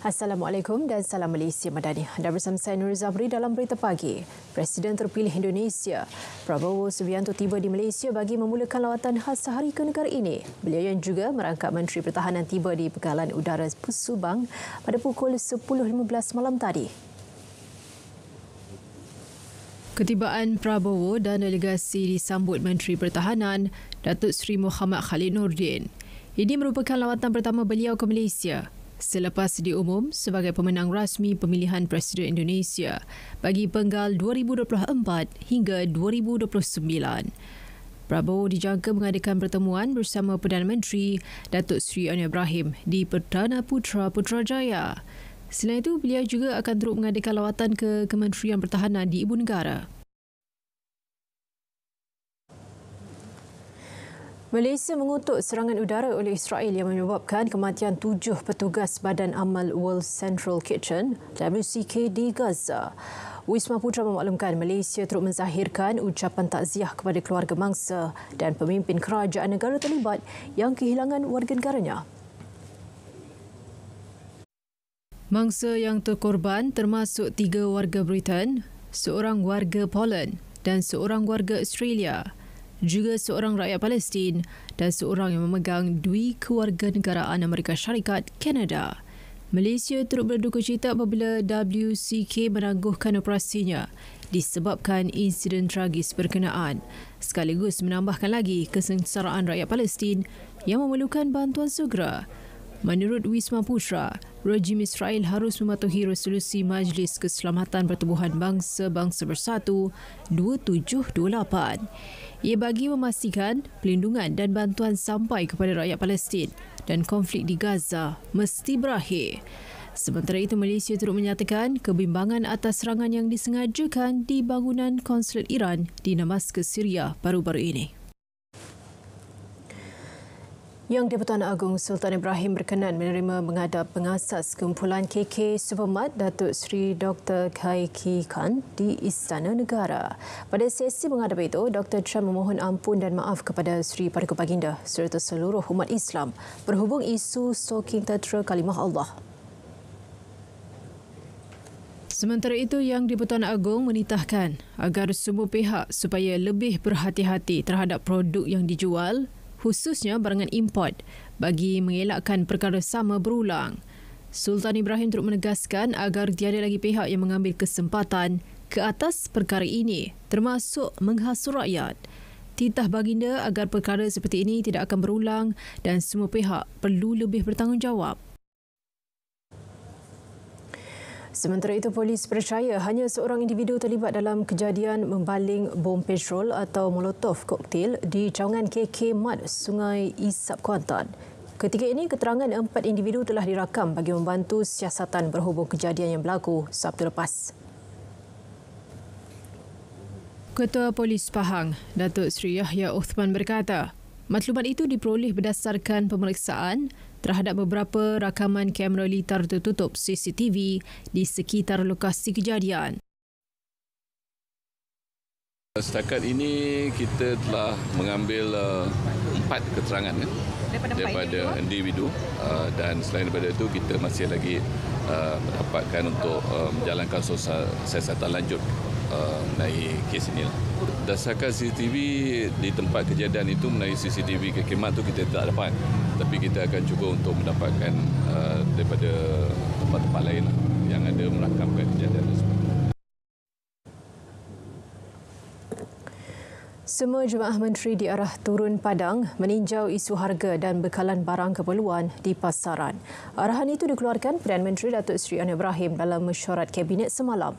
Assalamualaikum dan salam Malaysia Madani. Anda bersama saya Nur Zamri dalam Berita Pagi. Presiden terpilih Indonesia, Prabowo Subianto tiba di Malaysia bagi memulakan lawatan khas sehari ke negara ini. Beliau yang juga merangkap Menteri Pertahanan tiba di Pekalan Udara Pusubang pada pukul 10.15 malam tadi. Ketibaan Prabowo dan delegasi disambut Menteri Pertahanan Datuk Seri Muhammad Khalid Nordin. Ini merupakan lawatan pertama beliau ke Malaysia selepas diumum sebagai pemenang rasmi pemilihan Presiden Indonesia bagi penggal 2024 hingga 2029. Prabowo dijangka mengadakan pertemuan bersama Perdana Menteri Datuk Seri Anwar Ibrahim di Perdana Putra Putrajaya. Putrajaya. Selain itu, beliau juga akan turut mengadakan lawatan ke Kementerian Pertahanan di Ibu Negara. Malaysia mengutuk serangan udara oleh Israel yang menyebabkan kematian tujuh petugas Badan Amal World Central Kitchen, WCK, di Gaza. Wisma Putra memaklumkan Malaysia turut menzahirkan ucapan takziah kepada keluarga mangsa dan pemimpin kerajaan negara terlibat yang kehilangan warga negaranya. Mangsa yang terkorban termasuk tiga warga Britain, seorang warga Poland dan seorang warga Australia, juga seorang rakyat Palestin dan seorang yang memegang dui kewarganegaraan Amerika Syarikat, Kanada. Malaysia turut berduka cita apabila WCK menangguhkan operasinya disebabkan insiden tragis berkenaan sekaligus menambahkan lagi kesengsaraan rakyat Palestin yang memerlukan bantuan segera. Menurut Wisma Putra, rejim Israel harus mematuhi resolusi Majlis Keselamatan Pertubuhan Bangsa-Bangsa Bersatu 2728. Ia bagi memastikan pelindungan dan bantuan sampai kepada rakyat Palestin dan konflik di Gaza mesti berakhir. Sementara itu, Malaysia turut menyatakan kebimbangan atas serangan yang disengajakan di bangunan konsulat Iran di Namaskus, Syria baru-baru ini. Yang di-Pertuan Agong Sultan Ibrahim berkenan menerima menghadap pengasas kumpulan KK Supermat Datuk Sri Dr. Kai Ki Khan di Istana Negara. Pada sesi menghadap itu, Dr. Trump memohon ampun dan maaf kepada Sri Paduka Baginda serta seluruh umat Islam berhubung isu stalking tetra kalimah Allah. Sementara itu, Yang di-Pertuan Agong menitahkan agar semua pihak supaya lebih berhati-hati terhadap produk yang dijual khususnya barangan import bagi mengelakkan perkara sama berulang. Sultan Ibrahim turut menegaskan agar tiada lagi pihak yang mengambil kesempatan ke atas perkara ini termasuk menghasut rakyat. Titah baginda agar perkara seperti ini tidak akan berulang dan semua pihak perlu lebih bertanggungjawab. Sementara itu, polis percaya hanya seorang individu terlibat dalam kejadian membaling bom petrol atau molotov koktel di cawangan KK Mat Sungai Isap Kuantan. Ketika ini, keterangan empat individu telah dirakam bagi membantu siasatan berhubung kejadian yang berlaku Sabtu lepas. Ketua Polis Pahang, Datuk Sri Yahya Uthman berkata, Maklumat itu diperoleh berdasarkan pemeriksaan terhadap beberapa rakaman kamera litar tertutup CCTV di sekitar lokasi kejadian. Setakat ini kita telah mengambil uh, empat keterangan ya. daripada, individu uh, dan selain daripada itu kita masih lagi uh, mendapatkan untuk menjalankan sosial, siasatan lanjut mengenai um, kes ini. Lah. Dasarkan CCTV di tempat kejadian itu mengenai CCTV kekemat itu kita tak dapat. Tapi kita akan cuba untuk mendapatkan uh, daripada tempat-tempat lain lah yang ada merakamkan kejadian tersebut. Semua Jemaah Menteri di arah Turun Padang meninjau isu harga dan bekalan barang keperluan di pasaran. Arahan itu dikeluarkan Perdana Menteri Datuk Seri Anwar Ibrahim dalam mesyuarat Kabinet semalam.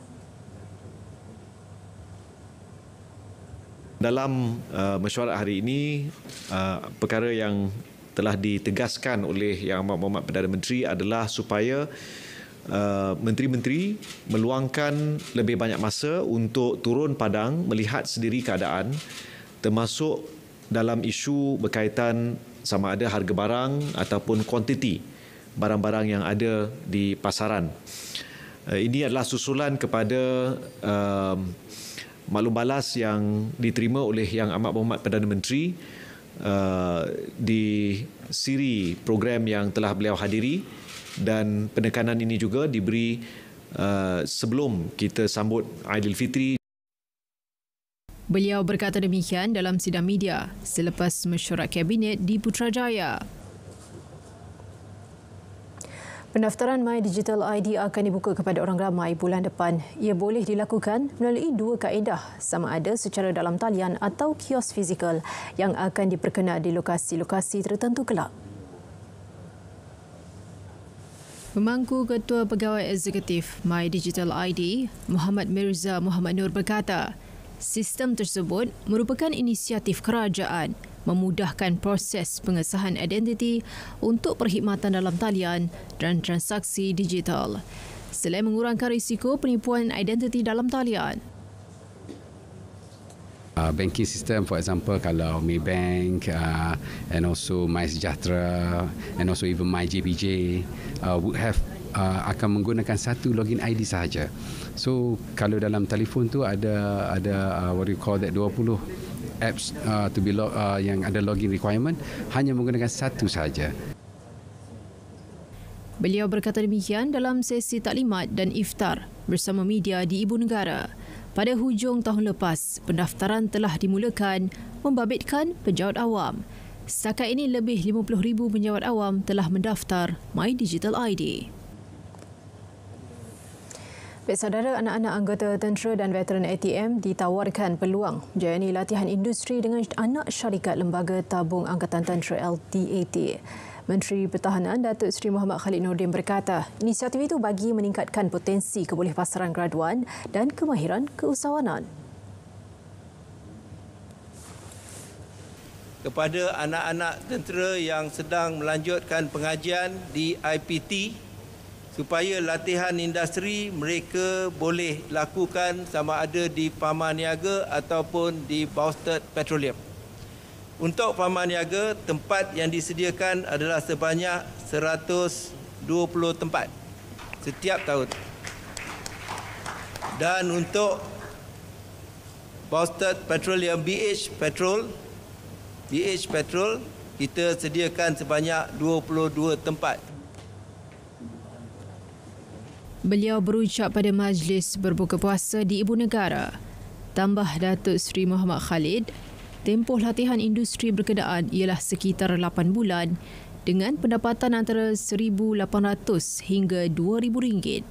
dalam uh, mesyuarat hari ini uh, perkara yang telah ditegaskan oleh Yang Amat Muhammad Perdana Menteri adalah supaya uh, menteri-menteri meluangkan lebih banyak masa untuk turun padang melihat sendiri keadaan termasuk dalam isu berkaitan sama ada harga barang ataupun kuantiti barang-barang yang ada di pasaran. Uh, ini adalah susulan kepada uh, maklum balas yang diterima oleh Yang Amat Berhormat Perdana Menteri uh, di siri program yang telah beliau hadiri dan penekanan ini juga diberi uh, sebelum kita sambut Aidilfitri. Beliau berkata demikian dalam sidang media selepas mesyuarat kabinet di Putrajaya Pendaftaran My Digital ID akan dibuka kepada orang ramai bulan depan. Ia boleh dilakukan melalui dua kaedah, sama ada secara dalam talian atau kios fizikal yang akan diperkena di lokasi-lokasi tertentu kelak. Pemangku Ketua Pegawai Eksekutif My Digital ID, Muhammad Mirza Muhammad Nur berkata, sistem tersebut merupakan inisiatif kerajaan memudahkan proses pengesahan identiti untuk perkhidmatan dalam talian dan transaksi digital. Selain mengurangkan risiko penipuan identiti dalam talian, Uh, banking system for example kalau Maybank uh, and also MySejahtera and also even MyJBJ uh, would have uh, akan menggunakan satu login ID sahaja. So kalau dalam telefon tu ada ada uh, what you call that 20 apps uh, to be log, uh, yang ada login requirement hanya menggunakan satu sahaja. Beliau berkata demikian dalam sesi taklimat dan iftar bersama media di ibu negara. Pada hujung tahun lepas, pendaftaran telah dimulakan membabitkan penjawat awam. Setakat ini lebih 50,000 penjawat awam telah mendaftar My Digital ID. Baik, saudara anak-anak anggota tentera dan veteran ATM ditawarkan peluang menjayani latihan industri dengan anak syarikat lembaga tabung angkatan tentera LTAT. Menteri Pertahanan Datuk Seri Muhammad Khalid Nordin berkata, inisiatif itu bagi meningkatkan potensi kebolehpasaran graduan dan kemahiran keusahawanan. Kepada anak-anak tentera yang sedang melanjutkan pengajian di IPT, supaya latihan industri mereka boleh lakukan sama ada di Pama Niaga ataupun di Bausted Petroleum. Untuk Pama Niaga, tempat yang disediakan adalah sebanyak 120 tempat setiap tahun. Dan untuk Bausted Petroleum BH Petrol BH Petrol kita sediakan sebanyak 22 tempat. Beliau berucap pada majlis berbuka puasa di Ibu Negara. Tambah Datuk Seri Muhammad Khalid, tempoh latihan industri berkenaan ialah sekitar 8 bulan dengan pendapatan antara 1800 hingga 2000 ringgit.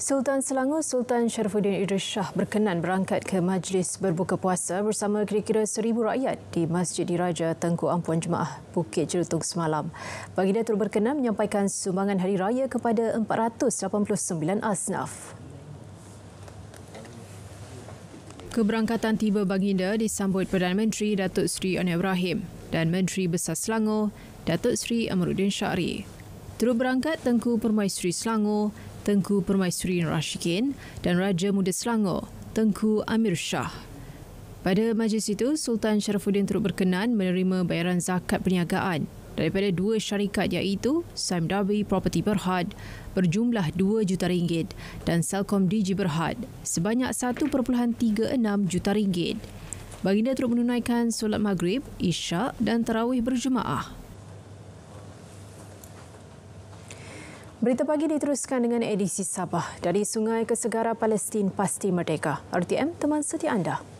Sultan Selangor Sultan Sharifuddin Idris Shah berkenan berangkat ke majlis berbuka puasa bersama kira-kira seribu rakyat di Masjid Diraja Tengku Ampuan Jemaah Bukit Jelutong semalam. Baginda turut berkenan menyampaikan sumbangan Hari Raya kepada 489 asnaf. Keberangkatan tiba baginda disambut Perdana Menteri Datuk Seri Anwar Ibrahim dan Menteri Besar Selangor Datuk Seri Amruddin Syari. Turut berangkat Tengku Permaisuri Selangor Tengku Permaisuri Rashikin dan Raja Muda Selangor, Tengku Amir Shah. Pada majlis itu, Sultan Sharafuddin turut berkenan menerima bayaran zakat perniagaan daripada dua syarikat iaitu Sam Darby Property Berhad berjumlah 2 juta ringgit dan Selcom Digi Berhad sebanyak 1.36 juta ringgit. Baginda turut menunaikan solat maghrib, isyak dan tarawih berjemaah. Berita pagi diteruskan dengan edisi Sabah dari Sungai ke Segara Palestin Pasti Merdeka. RTM teman setia anda.